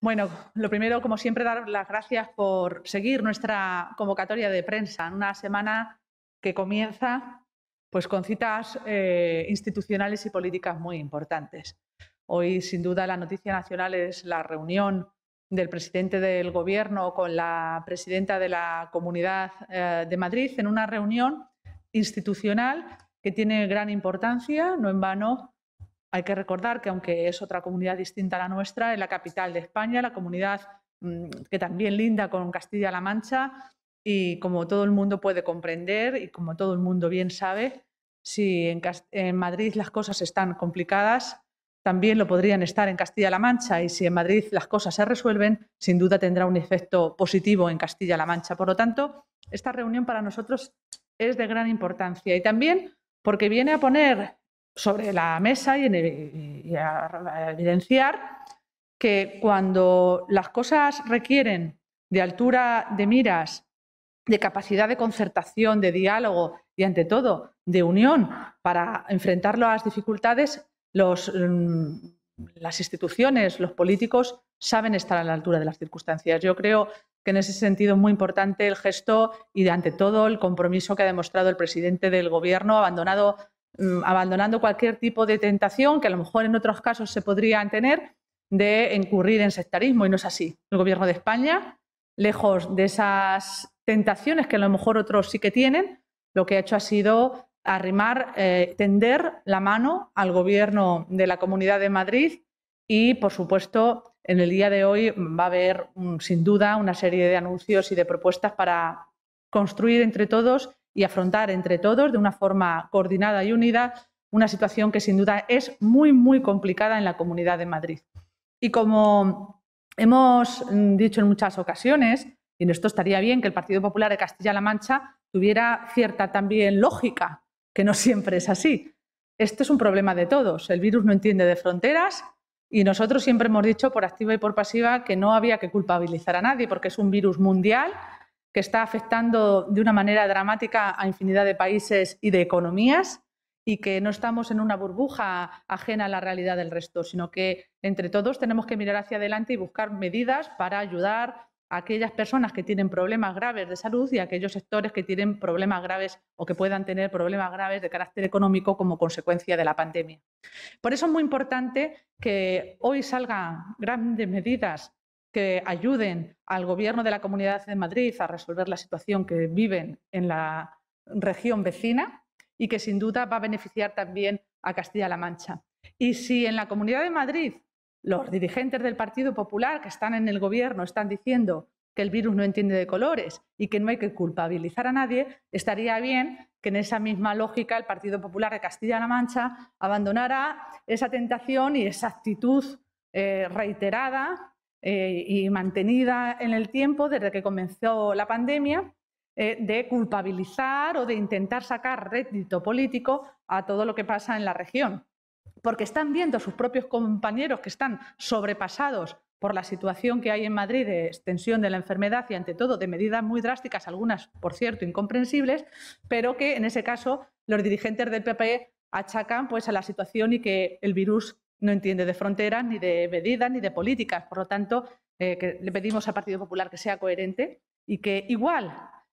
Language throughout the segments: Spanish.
Bueno, lo primero, como siempre, dar las gracias por seguir nuestra convocatoria de prensa en una semana que comienza pues, con citas eh, institucionales y políticas muy importantes. Hoy, sin duda, la noticia nacional es la reunión del presidente del Gobierno con la presidenta de la Comunidad eh, de Madrid en una reunión institucional que tiene gran importancia, no en vano hay que recordar que aunque es otra comunidad distinta a la nuestra, es la capital de España, la comunidad mm, que también linda con Castilla-La Mancha y como todo el mundo puede comprender y como todo el mundo bien sabe, si en, en Madrid las cosas están complicadas, también lo podrían estar en Castilla-La Mancha y si en Madrid las cosas se resuelven, sin duda tendrá un efecto positivo en Castilla-La Mancha. Por lo tanto, esta reunión para nosotros es de gran importancia y también porque viene a poner sobre la mesa y, evidenciar que cuando las cosas requieren de altura de miras, de capacidad de concertación, de diálogo y, ante todo, de unión para enfrentar las dificultades, mm, las instituciones, los políticos saben estar a la altura de las circunstancias. Yo creo que en ese sentido es muy importante el gesto y, ante todo, el compromiso que ha demostrado el presidente del Gobierno, abandonado Mm, abandonando cualquier tipo de tentación que a lo mejor en otros casos se podrían tener de incurrir en sectarismo y no es así. El gobierno de España, lejos de esas tentaciones que a lo mejor otros sí que tienen, lo que ha hecho ha sido arrimar, eh, tender la mano al gobierno de la Comunidad de Madrid y, por supuesto, en el día de hoy va a haber mm, sin duda una serie de anuncios y de propuestas para construir entre todos y afrontar entre todos de una forma coordinada y unida una situación que sin duda es muy, muy complicada en la Comunidad de Madrid. Y como hemos mm, dicho en muchas ocasiones, y en esto estaría bien que el Partido Popular de Castilla-La Mancha tuviera cierta también lógica, que no siempre es así. Este es un problema de todos. El virus no entiende de fronteras y nosotros siempre hemos dicho por activa y por pasiva que no había que culpabilizar a nadie porque es un virus mundial que está afectando de una manera dramática a infinidad de países y de economías y que no estamos en una burbuja ajena a la realidad del resto, sino que entre todos tenemos que mirar hacia adelante y buscar medidas para ayudar a aquellas personas que tienen problemas graves de salud y a aquellos sectores que tienen problemas graves o que puedan tener problemas graves de carácter económico como consecuencia de la pandemia. Por eso es muy importante que hoy salgan grandes medidas que ayuden al gobierno de la Comunidad de Madrid a resolver la situación que viven en la región vecina y que sin duda va a beneficiar también a Castilla-La Mancha. Y si en la Comunidad de Madrid los dirigentes del Partido Popular que están en el gobierno están diciendo que el virus no entiende de colores y que no hay que culpabilizar a nadie, estaría bien que en esa misma lógica el Partido Popular de Castilla-La Mancha abandonara esa tentación y esa actitud eh, reiterada eh, y mantenida en el tiempo desde que comenzó la pandemia, eh, de culpabilizar o de intentar sacar rédito político a todo lo que pasa en la región. Porque están viendo sus propios compañeros que están sobrepasados por la situación que hay en Madrid de extensión de la enfermedad y ante todo de medidas muy drásticas, algunas por cierto incomprensibles, pero que en ese caso los dirigentes del PP e achacan pues a la situación y que el virus no entiende de fronteras, ni de medidas, ni de políticas. Por lo tanto, eh, le pedimos al Partido Popular que sea coherente y que igual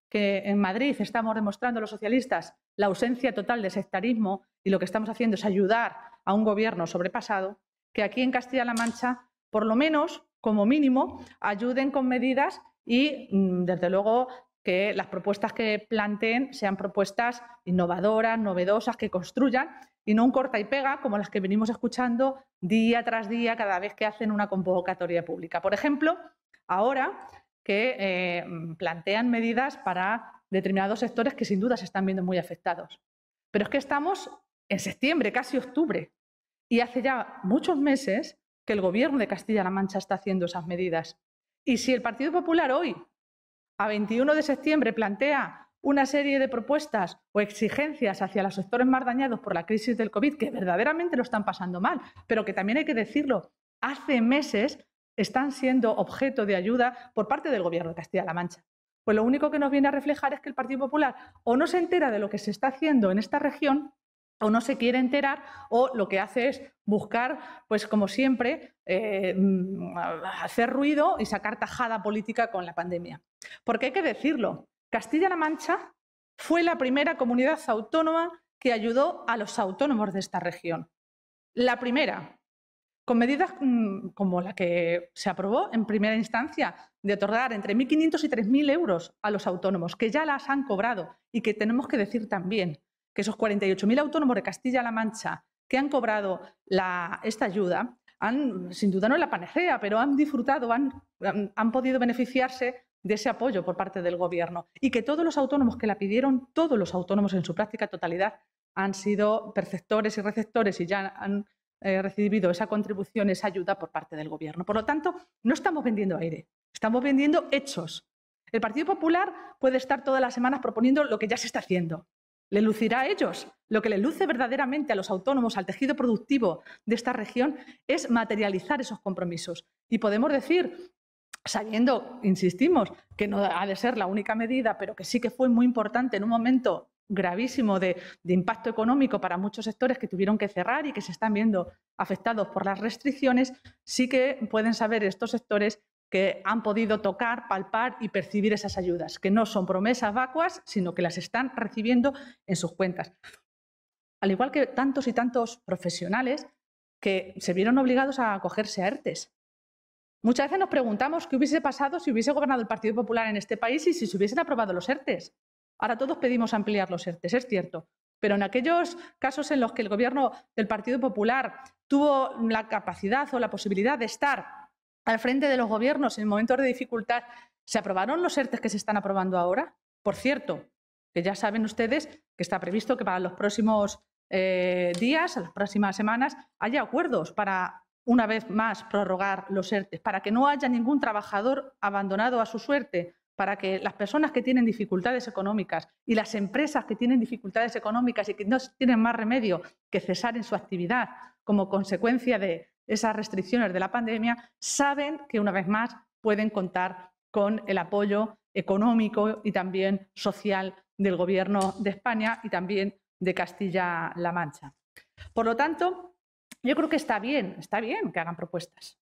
que en Madrid estamos demostrando los socialistas la ausencia total de sectarismo y lo que estamos haciendo es ayudar a un gobierno sobrepasado, que aquí en Castilla-La Mancha, por lo menos, como mínimo, ayuden con medidas y, mm, desde luego, que las propuestas que planteen sean propuestas innovadoras, novedosas, que construyan y no un corta y pega como las que venimos escuchando día tras día cada vez que hacen una convocatoria pública. Por ejemplo, ahora que eh, plantean medidas para determinados sectores que sin duda se están viendo muy afectados. Pero es que estamos en septiembre, casi octubre, y hace ya muchos meses que el gobierno de Castilla-La Mancha está haciendo esas medidas. Y si el Partido Popular hoy, a 21 de septiembre, plantea una serie de propuestas o exigencias hacia los sectores más dañados por la crisis del COVID, que verdaderamente lo están pasando mal, pero que también hay que decirlo, hace meses están siendo objeto de ayuda por parte del Gobierno de Castilla-La Mancha. Pues lo único que nos viene a reflejar es que el Partido Popular o no se entera de lo que se está haciendo en esta región o no se quiere enterar o lo que hace es buscar, pues como siempre, eh, mm, hacer ruido y sacar tajada política con la pandemia. Porque hay que decirlo, Castilla-La Mancha fue la primera comunidad autónoma que ayudó a los autónomos de esta región. La primera, con medidas mm, como la que se aprobó en primera instancia de otorgar entre 1.500 y 3.000 euros a los autónomos, que ya las han cobrado y que tenemos que decir también que esos 48.000 autónomos de Castilla-La Mancha que han cobrado esta ayuda, han, sin duda no la panacea, pero han disfrutado, han podido beneficiarse de ese apoyo por parte del Gobierno y que todos los autónomos que la pidieron, todos los autónomos en su práctica totalidad, han sido perceptores y receptores y ya han eh, recibido esa contribución, esa ayuda por parte del Gobierno. Por lo tanto, no estamos vendiendo aire, estamos vendiendo hechos. El Partido Popular puede estar todas las semanas proponiendo lo que ya se está haciendo. Le lucirá a ellos. Lo que le luce verdaderamente a los autónomos, al tejido productivo de esta región, es materializar esos compromisos. Y podemos decir sabiendo, insistimos, que no ha de ser la única medida, pero que sí que fue muy importante en un momento gravísimo de, impacto económico para muchos sectores que tuvieron que cerrar y que se están viendo afectados por las restricciones, sí que pueden saber estos sectores que han podido tocar, palpar y percibir esas ayudas, que no son promesas vacuas, sino que las están recibiendo en sus cuentas. Al igual que tantos y tantos profesionales que se vieron obligados a acogerse a ERTES, Muchas veces nos preguntamos qué hubiese pasado si hubiese gobernado el Partido Popular en este país y si se hubiesen aprobado los ERTES. Ahora todos pedimos ampliar los ERTES, es cierto, pero en aquellos casos en los que el gobierno del Partido Popular tuvo la capacidad o la posibilidad de estar al frente de los gobiernos en momentos de dificultad, ¿se aprobaron los ERTES que se están aprobando ahora? Por cierto, que ya saben ustedes que está previsto que para los próximos eh, días, las próximas semanas, haya acuerdos para una vez más, prorrogar los ERTE, para que no haya ningún trabajador abandonado a su suerte, para que las personas que tienen dificultades económicas y las empresas que tienen dificultades económicas y que no tienen más remedio que cesar en su actividad como consecuencia de esas restricciones de la pandemia, saben que una vez más pueden contar con el apoyo económico y también social del Gobierno de España y también de Castilla-La Mancha. Por lo tanto, yo creo que está bien, está bien que hagan propuestas,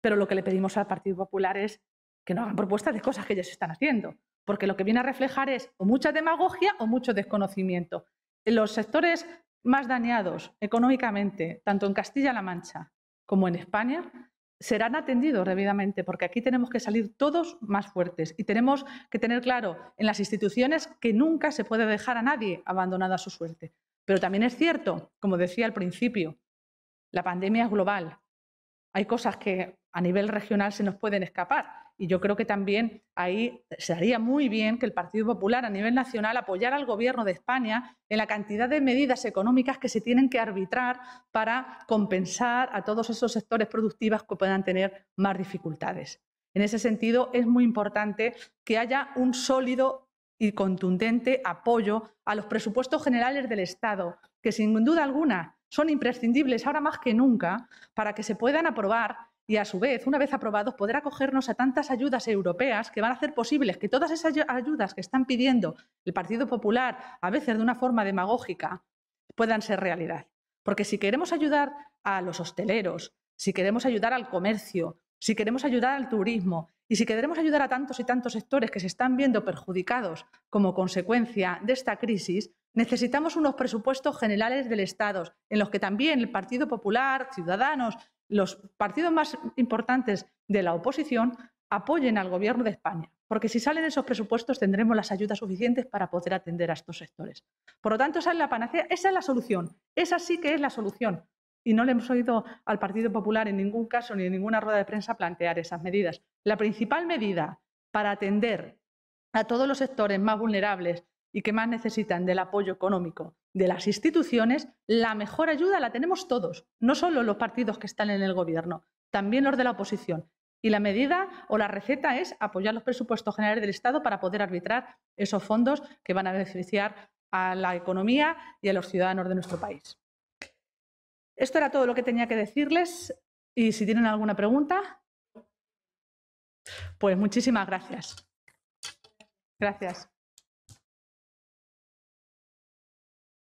pero lo que le pedimos al Partido Popular es que no hagan propuestas de cosas que ellos están haciendo, porque lo que viene a reflejar es o mucha demagogia o mucho desconocimiento. los sectores más dañados económicamente, tanto en Castilla-La Mancha como en España, serán atendidos debidamente, porque aquí tenemos que salir todos más fuertes y tenemos que tener claro en las instituciones que nunca se puede dejar a nadie abandonado a su suerte. Pero también es cierto, como decía al principio, la pandemia es global. Hay cosas que a nivel regional se nos pueden escapar. Y yo creo que también ahí sería muy bien que el Partido Popular a nivel nacional apoyara al Gobierno de España en la cantidad de medidas económicas que se tienen que arbitrar para compensar a todos esos sectores productivos que puedan tener más dificultades. En ese sentido, es muy importante que haya un sólido y contundente apoyo a los presupuestos generales del Estado, que sin duda alguna son imprescindibles ahora más que nunca para que se puedan aprobar y a su vez, una vez aprobados, poder acogernos a tantas ayudas europeas que van a hacer posibles que todas esas ayudas que están pidiendo el Partido Popular, a veces de una forma demagógica, puedan ser realidad. Porque si queremos ayudar a los hosteleros, si queremos ayudar al comercio, si queremos ayudar al turismo y si queremos ayudar a tantos y tantos sectores que se están viendo perjudicados como consecuencia de esta crisis, Necesitamos unos presupuestos generales del Estado, en los que también el Partido Popular, Ciudadanos, los partidos más importantes de la oposición apoyen al Gobierno de España, porque si salen esos presupuestos tendremos las ayudas suficientes para poder atender a estos sectores. Por lo tanto, esa es la panacea, esa es la solución, esa sí que es la solución. Y no le hemos oído al Partido Popular en ningún caso ni en ninguna rueda de prensa plantear esas medidas. La principal medida para atender a todos los sectores más vulnerables y que más necesitan del apoyo económico de las instituciones, la mejor ayuda la tenemos todos, no solo los partidos que están en el gobierno, también los de la oposición. Y la medida o la receta es apoyar los presupuestos generales del Estado para poder arbitrar esos fondos que van a beneficiar a la economía y a los ciudadanos de nuestro país. Esto era todo lo que tenía que decirles y si tienen alguna pregunta, pues muchísimas gracias. Gracias.